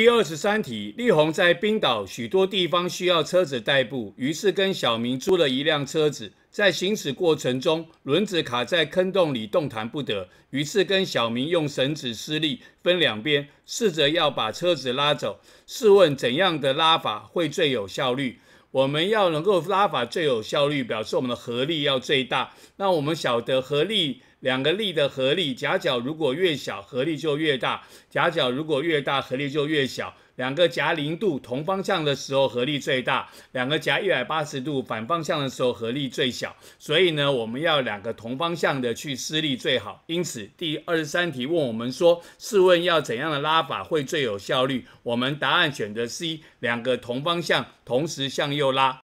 第二十三题，力宏在冰岛许多地方需要车子代步，于是跟小明租了一辆车子。在行驶过程中，轮子卡在坑洞里，动弹不得。于是跟小明用绳子施力，分两边，试着要把车子拉走。试问怎样的拉法会最有效率？我们要能够拉法最有效率，表示我们的合力要最大。那我们晓得合力。两个力的合力，夹角如果越小，合力就越大；夹角如果越大，合力就越小。两个夹零度同方向的时候，合力最大；两个夹一百八十度反方向的时候，合力最小。所以呢，我们要两个同方向的去施力最好。因此，第二十三题问我们说，试问要怎样的拉法会最有效率？我们答案选择 C，两个同方向同时向右拉。